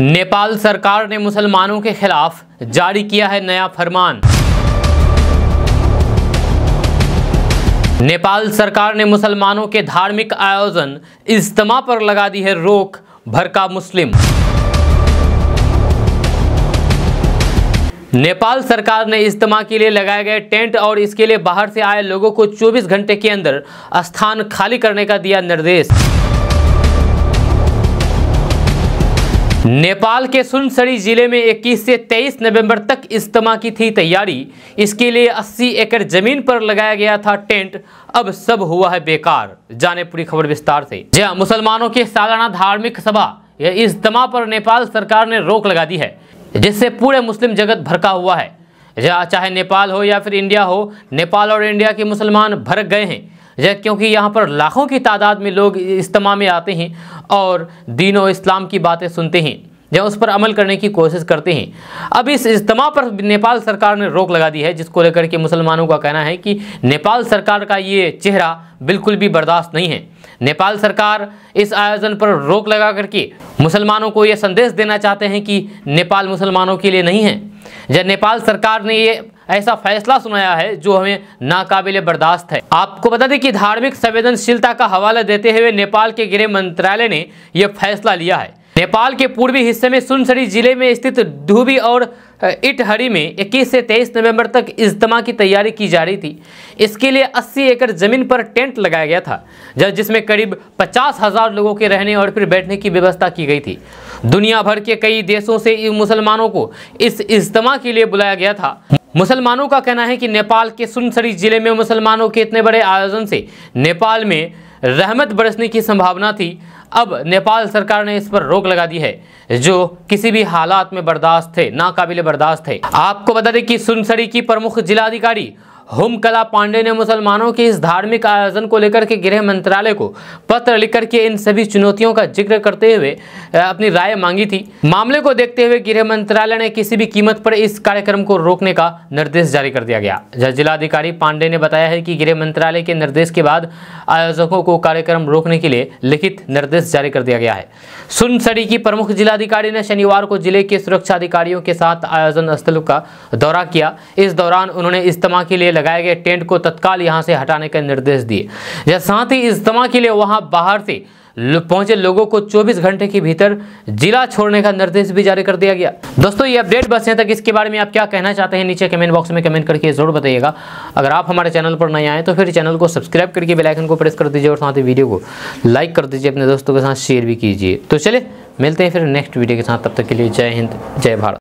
नेपाल सरकार ने मुसलमानों के खिलाफ जारी किया है नया फरमान नेपाल सरकार ने मुसलमानों के धार्मिक आयोजन इज्तमा पर लगा दी है रोक भर का मुस्लिम नेपाल सरकार ने इज्तमा के लिए लगाए गए टेंट और इसके लिए बाहर से आए लोगों को 24 घंटे के अंदर स्थान खाली करने का दिया निर्देश नेपाल के सुनसरी जिले में 21 से 23 नवंबर तक इज्तम की थी तैयारी इसके लिए 80 एकड़ जमीन पर लगाया गया था टेंट अब सब हुआ है बेकार जाने पूरी खबर विस्तार से जी हाँ, मुसलमानों के सालाना धार्मिक सभा या इज्तमा पर नेपाल सरकार ने रोक लगा दी है जिससे पूरे मुस्लिम जगत भरका हुआ है जहाँ चाहे नेपाल हो या फिर इंडिया हो नेपाल और इंडिया के मुसलमान भरक गए हैं क्योंकि यहाँ पर लाखों की तादाद में लोग इज्तम में आते हैं और दीन और इस्लाम की बातें सुनते हैं या उस पर अमल करने की कोशिश करते हैं अब इस इज्तम पर नेपाल सरकार ने रोक लगा दी है जिसको लेकर के मुसलमानों का कहना है कि नेपाल सरकार का ये चेहरा बिल्कुल भी बर्दाश्त नहीं है नेपाल सरकार इस आयोजन पर रोक लगा करके मुसलमानों को यह संदेश देना चाहते हैं कि नेपाल मुसलमानों के लिए नहीं है जब नेपाल सरकार ने ये ऐसा फैसला सुनाया है जो हमें नाकाबिले बर्दाश्त है आपको बता दें कि धार्मिक संवेदनशीलता का हवाला देते हुए नेपाल के गृह मंत्रालय ने यह फैसला लिया है नेपाल के पूर्वी हिस्से में सुनसरी जिले में स्थित धूबी और इटहरी में 21 से 23 नवंबर तक इज्तमा की तैयारी की जा रही थी इसके लिए 80 एकड़ ज़मीन पर टेंट लगाया गया था जब जिसमें करीब पचास हज़ार लोगों के रहने और फिर बैठने की व्यवस्था की गई थी दुनिया भर के कई देशों से मुसलमानों को इस इज्तमा के लिए बुलाया गया था मुसलमानों का कहना है कि नेपाल के सुनसरी जिले में मुसलमानों के इतने बड़े आयोजन से नेपाल में रहमत बरसने की संभावना थी अब नेपाल सरकार ने इस पर रोक लगा दी है जो किसी भी हालात में बर्दाश्त थे नाकाबिले बर्दाश्त थे आपको बता दें कि सुनसरी की प्रमुख जिलाधिकारी होम कला पांडे ने मुसलमानों के इस धार्मिक आयोजन को लेकर के गृह मंत्रालय को पत्र लिखकर के इन सभी चुनौतियों का जिक्र करते हुए अपनी राय मांगी थी मामले को देखते हुए गृह मंत्रालय ने किसी भी कीमत पर इस कार्यक्रम को रोकने का निर्देश जारी कर दिया गया जिलाधिकारी पांडे ने बताया है कि गृह मंत्रालय के निर्देश के बाद आयोजकों को कार्यक्रम रोकने के लिए लिखित निर्देश जारी कर दिया गया है सुनसरी की प्रमुख जिलाधिकारी ने शनिवार को जिले के सुरक्षा अधिकारियों के साथ आयोजन स्थल का दौरा किया इस दौरान उन्होंने इज्तम के लिए लगाए गए टेंट को तत्काल यहाँ से हटाने के निर्देश दिए साथ ही इज्तम के लिए वहाँ बाहर से पहुंचे लोगों को 24 घंटे के भीतर जिला छोड़ने का निर्देश भी जारी कर दिया गया दोस्तों ये अपडेट बस यहाँ तक इसके बारे में आप क्या कहना चाहते हैं नीचे कमेंट बॉक्स में कमेंट करके जरूर बताइएगा अगर आप हमारे चैनल पर नए आए तो फिर चैनल को सब्सक्राइब करके बेलाइकन को प्रेस कर दीजिए और साथ ही वीडियो को लाइक कर दीजिए अपने दोस्तों के साथ शेयर भी कीजिए तो चले मिलते हैं फिर नेक्स्ट वीडियो के साथ तब तक के लिए जय हिंद जय भारत